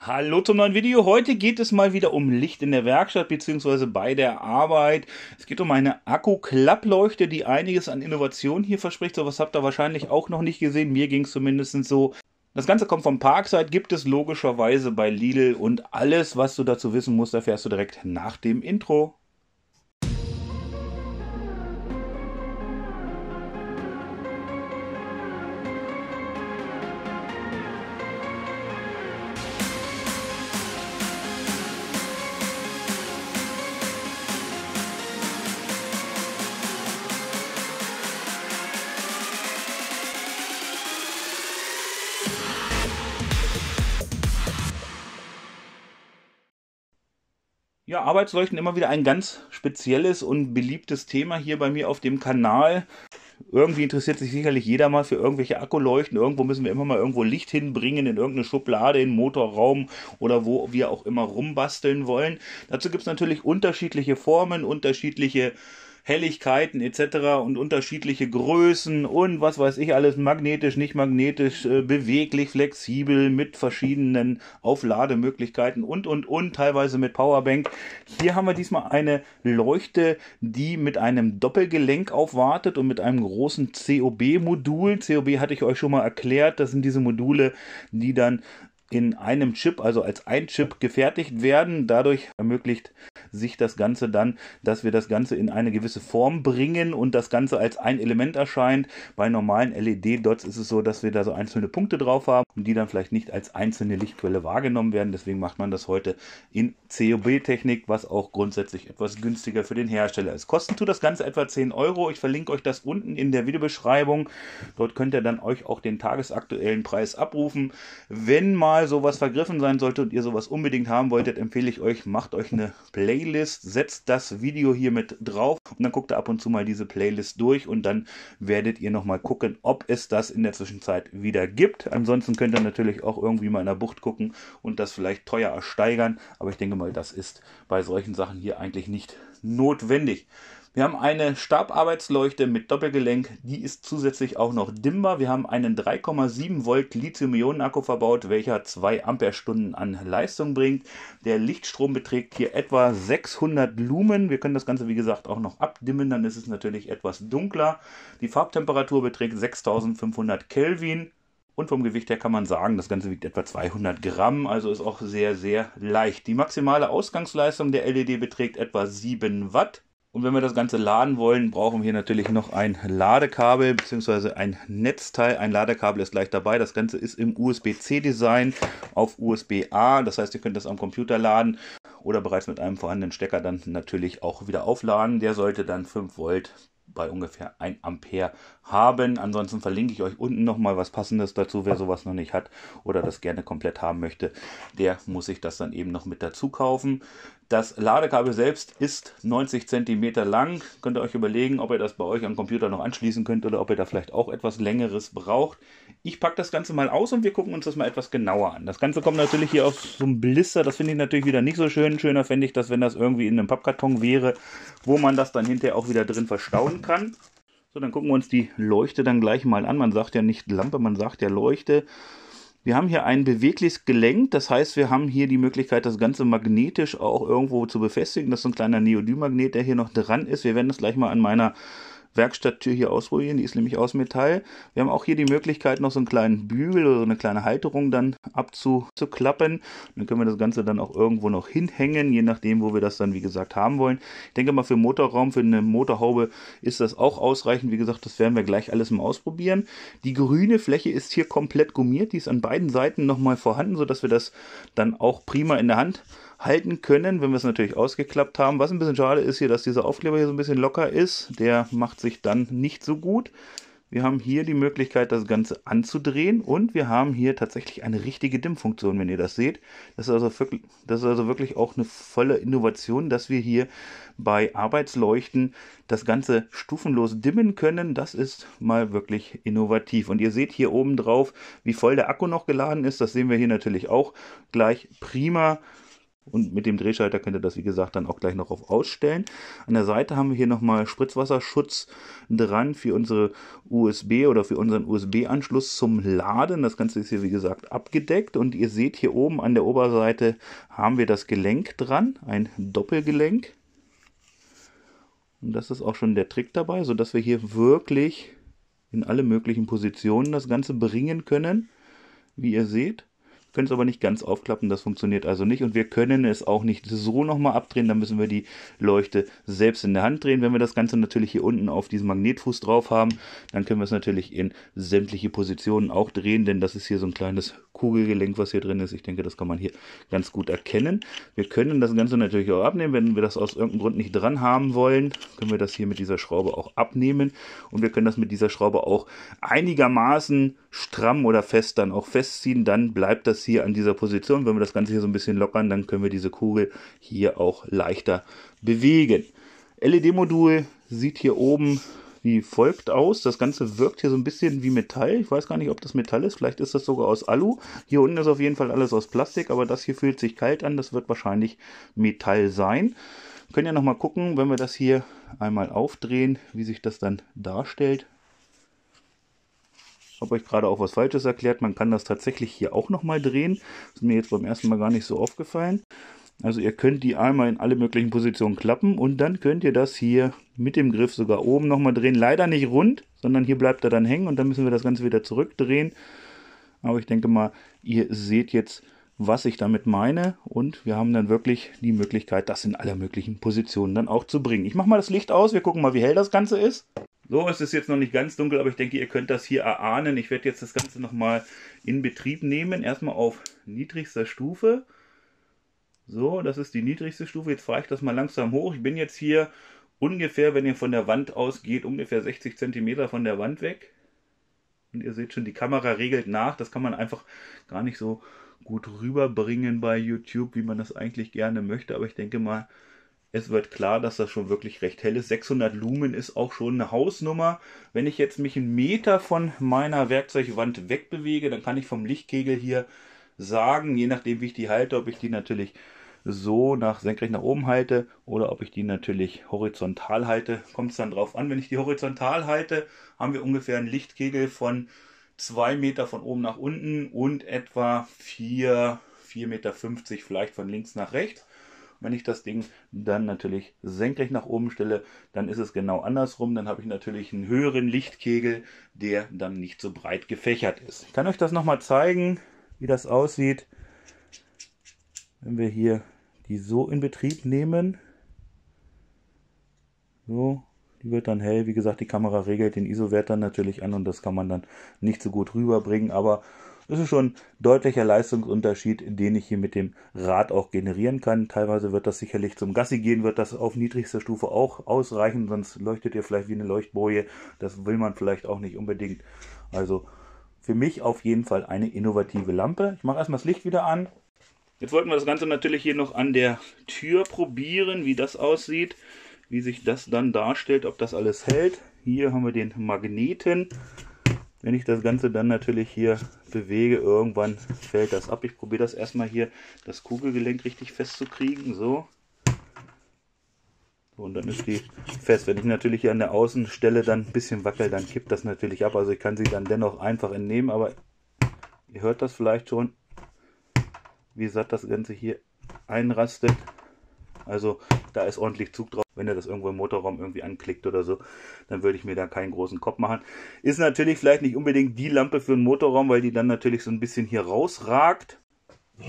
Hallo zum neuen Video. Heute geht es mal wieder um Licht in der Werkstatt bzw. bei der Arbeit. Es geht um eine Akku-Klappleuchte, die einiges an Innovation hier verspricht. So was habt ihr wahrscheinlich auch noch nicht gesehen. Mir ging es zumindest so. Das Ganze kommt vom Parkside, gibt es logischerweise bei Lidl und alles, was du dazu wissen musst, erfährst du direkt nach dem Intro. Ja, Arbeitsleuchten immer wieder ein ganz spezielles und beliebtes Thema hier bei mir auf dem Kanal. Irgendwie interessiert sich sicherlich jeder mal für irgendwelche Akkuleuchten. Irgendwo müssen wir immer mal irgendwo Licht hinbringen, in irgendeine Schublade, in Motorraum oder wo wir auch immer rumbasteln wollen. Dazu gibt es natürlich unterschiedliche Formen, unterschiedliche äh, Helligkeiten etc. und unterschiedliche Größen und was weiß ich alles, magnetisch, nicht magnetisch, äh, beweglich, flexibel, mit verschiedenen Auflademöglichkeiten und, und, und, teilweise mit Powerbank. Hier haben wir diesmal eine Leuchte, die mit einem Doppelgelenk aufwartet und mit einem großen COB-Modul. COB hatte ich euch schon mal erklärt, das sind diese Module, die dann in einem Chip, also als ein Chip gefertigt werden. Dadurch ermöglicht sich das Ganze dann, dass wir das Ganze in eine gewisse Form bringen und das Ganze als ein Element erscheint. Bei normalen LED-Dots ist es so, dass wir da so einzelne Punkte drauf haben und die dann vielleicht nicht als einzelne Lichtquelle wahrgenommen werden. Deswegen macht man das heute in COB-Technik, was auch grundsätzlich etwas günstiger für den Hersteller ist. Kosten tut das Ganze etwa 10 Euro. Ich verlinke euch das unten in der Videobeschreibung. Dort könnt ihr dann euch auch den tagesaktuellen Preis abrufen. Wenn mal sowas vergriffen sein sollte und ihr sowas unbedingt haben wolltet, empfehle ich euch, macht euch eine Play Playlist, setzt das Video hier mit drauf und dann guckt ihr ab und zu mal diese Playlist durch und dann werdet ihr nochmal gucken, ob es das in der Zwischenzeit wieder gibt. Ansonsten könnt ihr natürlich auch irgendwie mal in der Bucht gucken und das vielleicht teuer ersteigern, aber ich denke mal, das ist bei solchen Sachen hier eigentlich nicht notwendig. Wir haben eine Stabarbeitsleuchte mit Doppelgelenk, die ist zusätzlich auch noch dimmbar. Wir haben einen 3,7 Volt Lithium-Ionen-Akku verbaut, welcher 2 Ampere-Stunden an Leistung bringt. Der Lichtstrom beträgt hier etwa 600 Lumen. Wir können das Ganze, wie gesagt, auch noch abdimmen, dann ist es natürlich etwas dunkler. Die Farbtemperatur beträgt 6500 Kelvin. Und vom Gewicht her kann man sagen, das Ganze wiegt etwa 200 Gramm, also ist auch sehr, sehr leicht. Die maximale Ausgangsleistung der LED beträgt etwa 7 Watt. Und wenn wir das Ganze laden wollen, brauchen wir natürlich noch ein Ladekabel bzw. ein Netzteil. Ein Ladekabel ist gleich dabei. Das Ganze ist im USB-C-Design auf USB-A. Das heißt, ihr könnt das am Computer laden oder bereits mit einem vorhandenen Stecker dann natürlich auch wieder aufladen. Der sollte dann 5 Volt bei ungefähr 1 Ampere haben. Ansonsten verlinke ich euch unten nochmal was passendes dazu, wer sowas noch nicht hat oder das gerne komplett haben möchte, der muss sich das dann eben noch mit dazu kaufen. Das Ladekabel selbst ist 90 cm lang. Könnt ihr euch überlegen, ob ihr das bei euch am Computer noch anschließen könnt oder ob ihr da vielleicht auch etwas längeres braucht. Ich packe das Ganze mal aus und wir gucken uns das mal etwas genauer an. Das Ganze kommt natürlich hier aus so einem Blister. Das finde ich natürlich wieder nicht so schön. Schöner fände ich das, wenn das irgendwie in einem Pappkarton wäre, wo man das dann hinterher auch wieder drin verstauen kann. So, dann gucken wir uns die Leuchte dann gleich mal an. Man sagt ja nicht Lampe, man sagt ja Leuchte. Wir haben hier ein bewegliches Gelenk, das heißt, wir haben hier die Möglichkeit, das Ganze magnetisch auch irgendwo zu befestigen. Das ist ein kleiner Neodym-Magnet, der hier noch dran ist. Wir werden das gleich mal an meiner Werkstatttür hier ausprobieren. Die ist nämlich aus Metall. Wir haben auch hier die Möglichkeit, noch so einen kleinen Bügel oder so eine kleine Halterung dann abzuklappen. Dann können wir das Ganze dann auch irgendwo noch hinhängen, je nachdem, wo wir das dann, wie gesagt, haben wollen. Ich denke mal, für Motorraum, für eine Motorhaube ist das auch ausreichend. Wie gesagt, das werden wir gleich alles mal ausprobieren. Die grüne Fläche ist hier komplett gummiert. Die ist an beiden Seiten nochmal vorhanden, sodass wir das dann auch prima in der Hand haben halten können, wenn wir es natürlich ausgeklappt haben. Was ein bisschen schade ist hier, dass dieser Aufkleber hier so ein bisschen locker ist. Der macht sich dann nicht so gut. Wir haben hier die Möglichkeit, das Ganze anzudrehen und wir haben hier tatsächlich eine richtige Dimmfunktion, wenn ihr das seht. Das ist also wirklich, das ist also wirklich auch eine volle Innovation, dass wir hier bei Arbeitsleuchten das Ganze stufenlos dimmen können. Das ist mal wirklich innovativ. Und ihr seht hier oben drauf, wie voll der Akku noch geladen ist. Das sehen wir hier natürlich auch gleich prima und mit dem Drehschalter könnt ihr das, wie gesagt, dann auch gleich noch auf ausstellen. An der Seite haben wir hier nochmal Spritzwasserschutz dran für unsere USB oder für unseren USB-Anschluss zum Laden. Das Ganze ist hier, wie gesagt, abgedeckt. Und ihr seht hier oben an der Oberseite haben wir das Gelenk dran, ein Doppelgelenk. Und das ist auch schon der Trick dabei, sodass wir hier wirklich in alle möglichen Positionen das Ganze bringen können, wie ihr seht können es aber nicht ganz aufklappen, das funktioniert also nicht und wir können es auch nicht so nochmal abdrehen, dann müssen wir die Leuchte selbst in der Hand drehen. Wenn wir das Ganze natürlich hier unten auf diesem Magnetfuß drauf haben, dann können wir es natürlich in sämtliche Positionen auch drehen, denn das ist hier so ein kleines Kugelgelenk, was hier drin ist. Ich denke, das kann man hier ganz gut erkennen. Wir können das Ganze natürlich auch abnehmen, wenn wir das aus irgendeinem Grund nicht dran haben wollen, können wir das hier mit dieser Schraube auch abnehmen und wir können das mit dieser Schraube auch einigermaßen stramm oder fest dann auch festziehen, dann bleibt das es hier an dieser Position. Wenn wir das Ganze hier so ein bisschen lockern, dann können wir diese Kugel hier auch leichter bewegen. LED-Modul sieht hier oben wie folgt aus. Das Ganze wirkt hier so ein bisschen wie Metall. Ich weiß gar nicht, ob das Metall ist. Vielleicht ist das sogar aus Alu. Hier unten ist auf jeden Fall alles aus Plastik, aber das hier fühlt sich kalt an. Das wird wahrscheinlich Metall sein. können ja nochmal gucken, wenn wir das hier einmal aufdrehen, wie sich das dann darstellt habe euch gerade auch was Falsches erklärt. Man kann das tatsächlich hier auch nochmal drehen. Das ist mir jetzt beim ersten Mal gar nicht so aufgefallen. Also ihr könnt die einmal in alle möglichen Positionen klappen und dann könnt ihr das hier mit dem Griff sogar oben nochmal drehen. Leider nicht rund, sondern hier bleibt er dann hängen und dann müssen wir das Ganze wieder zurückdrehen. Aber ich denke mal, ihr seht jetzt, was ich damit meine und wir haben dann wirklich die Möglichkeit, das in aller möglichen Positionen dann auch zu bringen. Ich mache mal das Licht aus, wir gucken mal, wie hell das Ganze ist. So, es ist jetzt noch nicht ganz dunkel, aber ich denke, ihr könnt das hier erahnen. Ich werde jetzt das Ganze nochmal in Betrieb nehmen. Erstmal auf niedrigster Stufe. So, das ist die niedrigste Stufe. Jetzt fahre ich das mal langsam hoch. Ich bin jetzt hier ungefähr, wenn ihr von der Wand ausgeht, ungefähr 60 cm von der Wand weg. Und ihr seht schon, die Kamera regelt nach. Das kann man einfach gar nicht so gut rüberbringen bei YouTube, wie man das eigentlich gerne möchte. Aber ich denke mal, es wird klar, dass das schon wirklich recht hell ist. 600 Lumen ist auch schon eine Hausnummer. Wenn ich jetzt mich einen Meter von meiner Werkzeugwand wegbewege, dann kann ich vom Lichtkegel hier sagen, je nachdem wie ich die halte, ob ich die natürlich so nach senkrecht nach oben halte oder ob ich die natürlich horizontal halte, kommt es dann drauf an. Wenn ich die horizontal halte, haben wir ungefähr einen Lichtkegel von 2 Meter von oben nach unten und etwa 4, 4,50 Meter vielleicht von links nach rechts. Wenn ich das Ding dann natürlich senkrecht nach oben stelle, dann ist es genau andersrum. Dann habe ich natürlich einen höheren Lichtkegel, der dann nicht so breit gefächert ist. Ich kann euch das nochmal zeigen, wie das aussieht, wenn wir hier die so in Betrieb nehmen. So, die wird dann hell. Wie gesagt, die Kamera regelt den ISO-Wert dann natürlich an und das kann man dann nicht so gut rüberbringen. Aber das ist schon ein deutlicher Leistungsunterschied, den ich hier mit dem Rad auch generieren kann. Teilweise wird das sicherlich zum Gassi gehen, wird das auf niedrigster Stufe auch ausreichen, sonst leuchtet ihr vielleicht wie eine Leuchtboje. Das will man vielleicht auch nicht unbedingt. Also für mich auf jeden Fall eine innovative Lampe. Ich mache erstmal das Licht wieder an. Jetzt wollten wir das Ganze natürlich hier noch an der Tür probieren, wie das aussieht, wie sich das dann darstellt, ob das alles hält. Hier haben wir den Magneten. Wenn ich das Ganze dann natürlich hier bewege, irgendwann fällt das ab. Ich probiere das erstmal hier, das Kugelgelenk richtig festzukriegen. So. Und dann ist die fest. Wenn ich natürlich hier an der Außenstelle dann ein bisschen wackel, dann kippt das natürlich ab. Also ich kann sie dann dennoch einfach entnehmen. Aber ihr hört das vielleicht schon, wie satt das Ganze hier einrastet. Also da ist ordentlich Zug drauf wenn er das irgendwo im Motorraum irgendwie anklickt oder so, dann würde ich mir da keinen großen Kopf machen. Ist natürlich vielleicht nicht unbedingt die Lampe für den Motorraum, weil die dann natürlich so ein bisschen hier rausragt.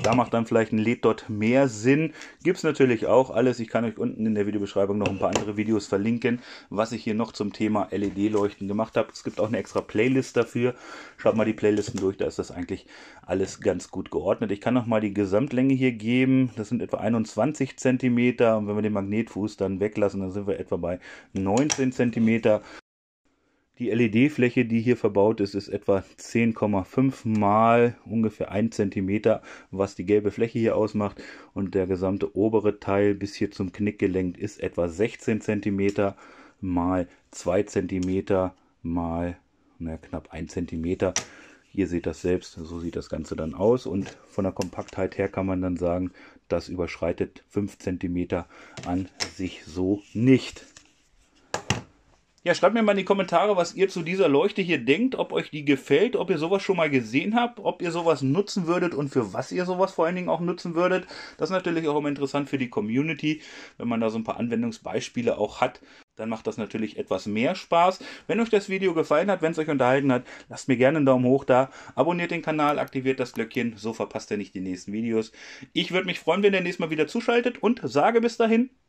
Da macht dann vielleicht ein Led dort mehr Sinn. Gibt es natürlich auch alles. Ich kann euch unten in der Videobeschreibung noch ein paar andere Videos verlinken, was ich hier noch zum Thema LED-Leuchten gemacht habe. Es gibt auch eine extra Playlist dafür. Schaut mal die Playlisten durch, da ist das eigentlich alles ganz gut geordnet. Ich kann nochmal die Gesamtlänge hier geben. Das sind etwa 21 cm. Und wenn wir den Magnetfuß dann weglassen, dann sind wir etwa bei 19 cm. Die LED-Fläche, die hier verbaut ist, ist etwa 10,5 mal ungefähr 1 cm, was die gelbe Fläche hier ausmacht. Und der gesamte obere Teil bis hier zum Knickgelenk ist etwa 16 cm mal 2 cm mal na, knapp 1 cm. Ihr seht das selbst, so sieht das Ganze dann aus. Und von der Kompaktheit her kann man dann sagen, das überschreitet 5 cm an sich so nicht. Ja, schreibt mir mal in die Kommentare, was ihr zu dieser Leuchte hier denkt, ob euch die gefällt, ob ihr sowas schon mal gesehen habt, ob ihr sowas nutzen würdet und für was ihr sowas vor allen Dingen auch nutzen würdet. Das ist natürlich auch immer interessant für die Community, wenn man da so ein paar Anwendungsbeispiele auch hat dann macht das natürlich etwas mehr Spaß. Wenn euch das Video gefallen hat, wenn es euch unterhalten hat, lasst mir gerne einen Daumen hoch da, abonniert den Kanal, aktiviert das Glöckchen, so verpasst ihr nicht die nächsten Videos. Ich würde mich freuen, wenn ihr nächstes Mal wieder zuschaltet und sage bis dahin,